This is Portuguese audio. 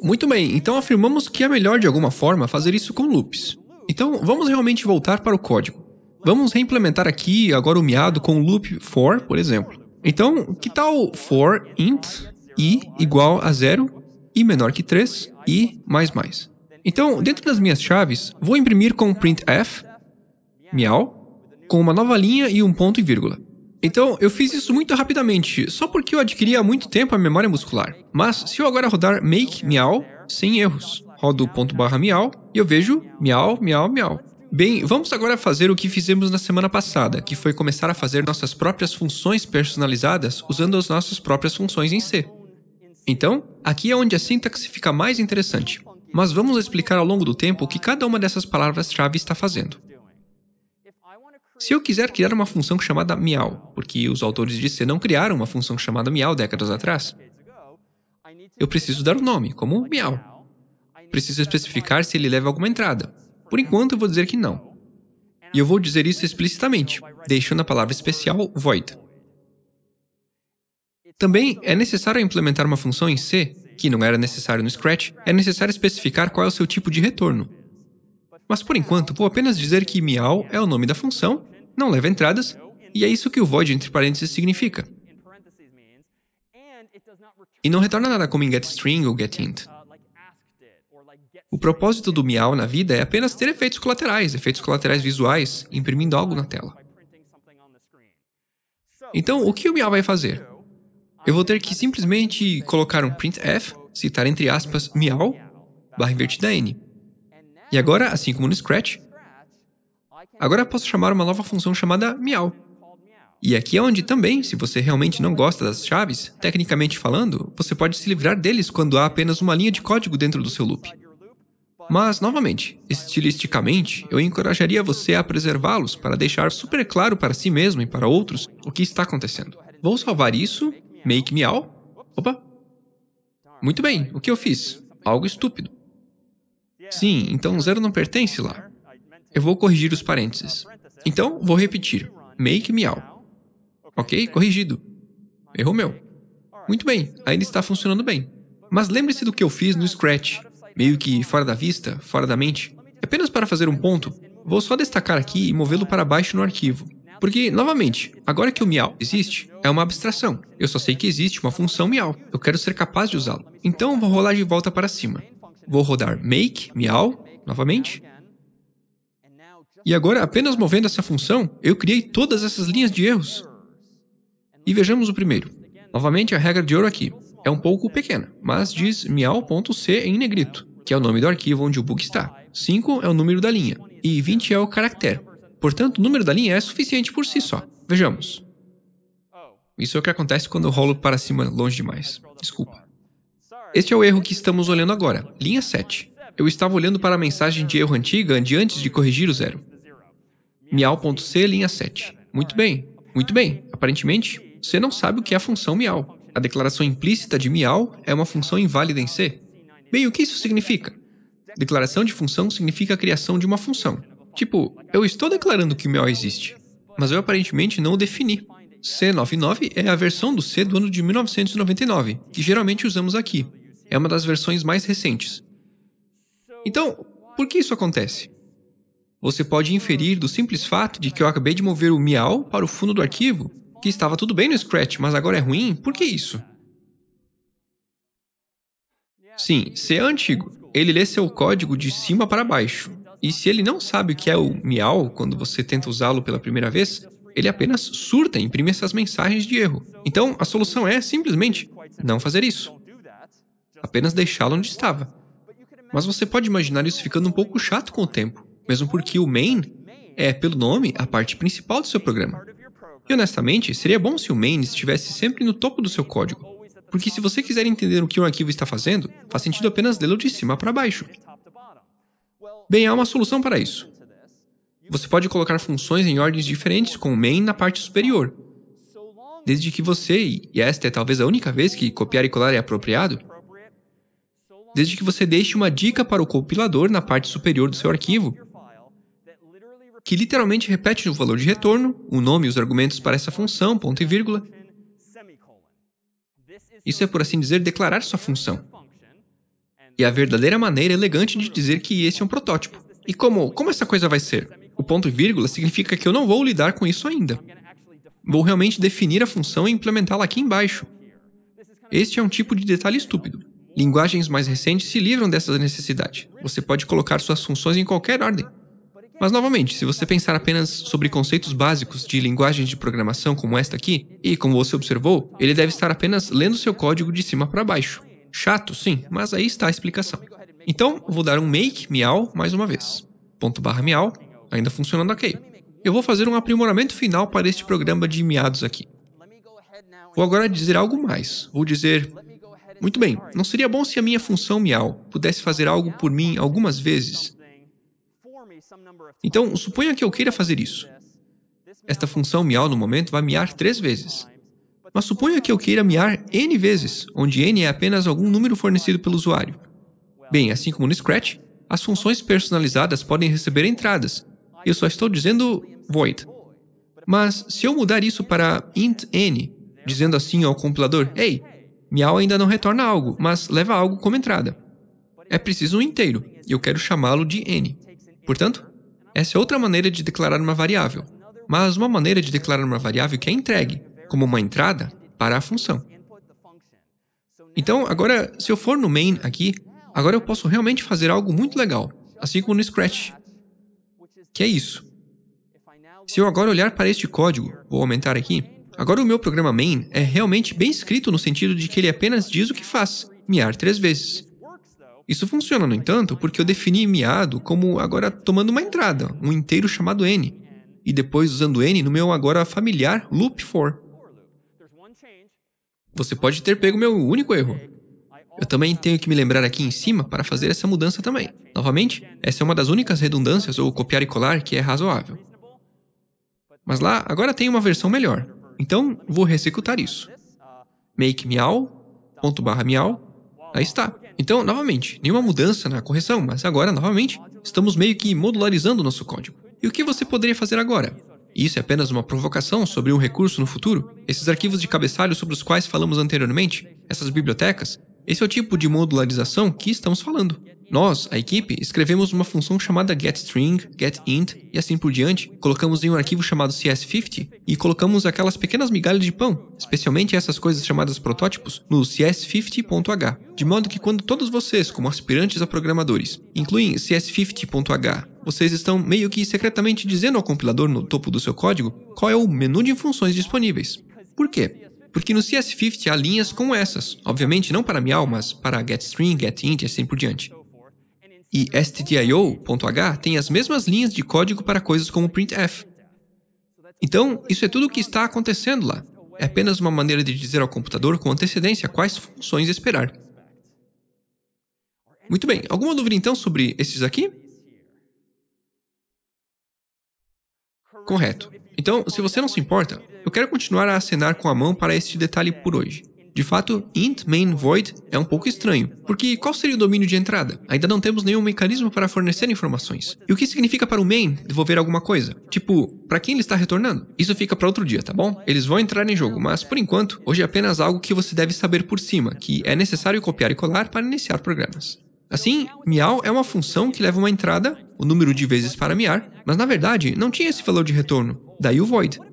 Muito bem, então afirmamos que é melhor de alguma forma fazer isso com loops. Então vamos realmente voltar para o código. Vamos reimplementar aqui agora o miado com loop for, por exemplo. Então, que tal for int i igual a zero i menor que 3 e mais mais. Então, dentro das minhas chaves, vou imprimir com printf miau com uma nova linha e um ponto e vírgula. Então, eu fiz isso muito rapidamente, só porque eu adquiri há muito tempo a memória muscular. Mas se eu agora rodar make miau, sem erros, rodo o ponto barra miau e eu vejo miau, miau, miau. Bem, vamos agora fazer o que fizemos na semana passada, que foi começar a fazer nossas próprias funções personalizadas usando as nossas próprias funções em C. Então, aqui é onde a sintaxe fica mais interessante, mas vamos explicar ao longo do tempo o que cada uma dessas palavras-chave está fazendo. Se eu quiser criar uma função chamada miau, porque os autores de C não criaram uma função chamada miau décadas atrás, eu preciso dar um nome, como miau. Preciso especificar se ele leva alguma entrada. Por enquanto, eu vou dizer que não. E eu vou dizer isso explicitamente, deixando a palavra especial void. Também é necessário implementar uma função em C, que não era necessário no Scratch, é necessário especificar qual é o seu tipo de retorno. Mas por enquanto, vou apenas dizer que miau é o nome da função não leva entradas, e é isso que o void entre parênteses significa. E não retorna nada como em getString ou getInt. O propósito do miau na vida é apenas ter efeitos colaterais, efeitos colaterais visuais, imprimindo algo na tela. Então, o que o miau vai fazer? Eu vou ter que simplesmente colocar um printf, citar entre aspas miau, barra invertida n. E agora, assim como no Scratch, Agora posso chamar uma nova função chamada miau. E aqui é onde também, se você realmente não gosta das chaves, tecnicamente falando, você pode se livrar deles quando há apenas uma linha de código dentro do seu loop. Mas, novamente, estilisticamente, eu encorajaria você a preservá-los para deixar super claro para si mesmo e para outros o que está acontecendo. Vou salvar isso, make miau. Opa! Muito bem, o que eu fiz? Algo estúpido. Sim, então zero não pertence lá. Eu vou corrigir os parênteses. Então, vou repetir. Make meow. Ok? Corrigido. Erro meu. Muito bem, ainda está funcionando bem. Mas lembre-se do que eu fiz no Scratch, meio que fora da vista, fora da mente. Apenas para fazer um ponto, vou só destacar aqui e movê-lo para baixo no arquivo. Porque, novamente, agora que o miau existe, é uma abstração. Eu só sei que existe uma função miau. Eu quero ser capaz de usá-lo. Então, vou rolar de volta para cima. Vou rodar make miau novamente e agora, apenas movendo essa função, eu criei todas essas linhas de erros. E vejamos o primeiro. Novamente, a regra de ouro aqui. É um pouco pequena, mas diz miau.c em negrito, que é o nome do arquivo onde o bug está. 5 é o número da linha, e 20 é o caractere. Portanto, o número da linha é suficiente por si só. Vejamos. Isso é o que acontece quando eu rolo para cima longe demais. Desculpa. Este é o erro que estamos olhando agora, linha 7. Eu estava olhando para a mensagem de erro antiga de antes de corrigir o zero miau.c linha 7. Muito bem, muito bem. Aparentemente, você não sabe o que é a função miau. A declaração implícita de miau é uma função inválida em C. Bem, o que isso significa? Declaração de função significa a criação de uma função. Tipo, eu estou declarando que o miau existe, mas eu aparentemente não o defini. C99 é a versão do C do ano de 1999, que geralmente usamos aqui. É uma das versões mais recentes. Então, por que isso acontece? Você pode inferir do simples fato de que eu acabei de mover o miau para o fundo do arquivo, que estava tudo bem no Scratch, mas agora é ruim, por que isso? Sim, se é antigo, ele lê seu código de cima para baixo. E se ele não sabe o que é o miau quando você tenta usá-lo pela primeira vez, ele apenas surta e imprime essas mensagens de erro. Então, a solução é simplesmente não fazer isso. Apenas deixá-lo onde estava. Mas você pode imaginar isso ficando um pouco chato com o tempo mesmo porque o main é, pelo nome, a parte principal do seu programa. E honestamente, seria bom se o main estivesse sempre no topo do seu código, porque se você quiser entender o que um arquivo está fazendo, faz sentido apenas lê-lo de cima para baixo. Bem, há uma solução para isso. Você pode colocar funções em ordens diferentes com o main na parte superior. Desde que você, e esta é talvez a única vez que copiar e colar é apropriado, desde que você deixe uma dica para o compilador na parte superior do seu arquivo, que literalmente repete o valor de retorno, o nome e os argumentos para essa função, ponto e vírgula. Isso é, por assim dizer, declarar sua função. E a verdadeira maneira elegante de dizer que esse é um protótipo. E como, como essa coisa vai ser? O ponto e vírgula significa que eu não vou lidar com isso ainda. Vou realmente definir a função e implementá-la aqui embaixo. Este é um tipo de detalhe estúpido. Linguagens mais recentes se livram dessa necessidade. Você pode colocar suas funções em qualquer ordem. Mas, novamente, se você pensar apenas sobre conceitos básicos de linguagens de programação como esta aqui, e como você observou, ele deve estar apenas lendo seu código de cima para baixo. Chato, sim, mas aí está a explicação. Então, vou dar um make miau mais uma vez. Ponto barra miau, ainda funcionando ok. Eu vou fazer um aprimoramento final para este programa de meados aqui. Vou agora dizer algo mais. Vou dizer, muito bem, não seria bom se a minha função miau pudesse fazer algo por mim algumas vezes, então, suponha que eu queira fazer isso. Esta função miau no momento vai miar três vezes. Mas suponha que eu queira miar n vezes, onde n é apenas algum número fornecido pelo usuário. Bem, assim como no Scratch, as funções personalizadas podem receber entradas. Eu só estou dizendo void. Mas se eu mudar isso para int n, dizendo assim ao compilador, ei, miau ainda não retorna algo, mas leva algo como entrada. É preciso um inteiro, e eu quero chamá-lo de n. Portanto, essa é outra maneira de declarar uma variável, mas uma maneira de declarar uma variável que é entregue, como uma entrada, para a função. Então, agora, se eu for no main aqui, agora eu posso realmente fazer algo muito legal, assim como no Scratch. Que é isso. Se eu agora olhar para este código, vou aumentar aqui, agora o meu programa main é realmente bem escrito no sentido de que ele apenas diz o que faz, miar três vezes. Isso funciona, no entanto, porque eu defini miado como agora tomando uma entrada, um inteiro chamado n, e depois usando n no meu agora familiar loop for. Você pode ter pego meu único erro. Eu também tenho que me lembrar aqui em cima para fazer essa mudança também. Novamente, essa é uma das únicas redundâncias ou copiar e colar que é razoável. Mas lá, agora tem uma versão melhor. Então, vou reexecutar isso. make miau, ponto barra miau, aí está. Então, novamente, nenhuma mudança na correção, mas agora, novamente, estamos meio que modularizando o nosso código. E o que você poderia fazer agora? Isso é apenas uma provocação sobre um recurso no futuro? Esses arquivos de cabeçalho sobre os quais falamos anteriormente? Essas bibliotecas? Esse é o tipo de modularização que estamos falando. Nós, a equipe, escrevemos uma função chamada getString, getInt e assim por diante, colocamos em um arquivo chamado cs50 e colocamos aquelas pequenas migalhas de pão, especialmente essas coisas chamadas protótipos, no cs50.h, de modo que quando todos vocês, como aspirantes a programadores, incluem cs50.h vocês estão meio que secretamente dizendo ao compilador no topo do seu código qual é o menu de funções disponíveis. Por quê? Porque no CS50 há linhas como essas, obviamente não para miau, mas para getString, getInt e assim por diante. E stdio.h tem as mesmas linhas de código para coisas como printf. Então, isso é tudo o que está acontecendo lá. É apenas uma maneira de dizer ao computador com antecedência quais funções esperar. Muito bem, alguma dúvida então sobre esses aqui? Correto. Então, se você não se importa, eu quero continuar a acenar com a mão para este detalhe por hoje. De fato, int main void é um pouco estranho, porque qual seria o domínio de entrada? Ainda não temos nenhum mecanismo para fornecer informações. E o que significa para o main devolver alguma coisa? Tipo, para quem ele está retornando? Isso fica para outro dia, tá bom? Eles vão entrar em jogo, mas por enquanto, hoje é apenas algo que você deve saber por cima, que é necessário copiar e colar para iniciar programas. Assim, miau é uma função que leva uma entrada, o número de vezes para miar, mas na verdade não tinha esse valor de retorno, daí o void.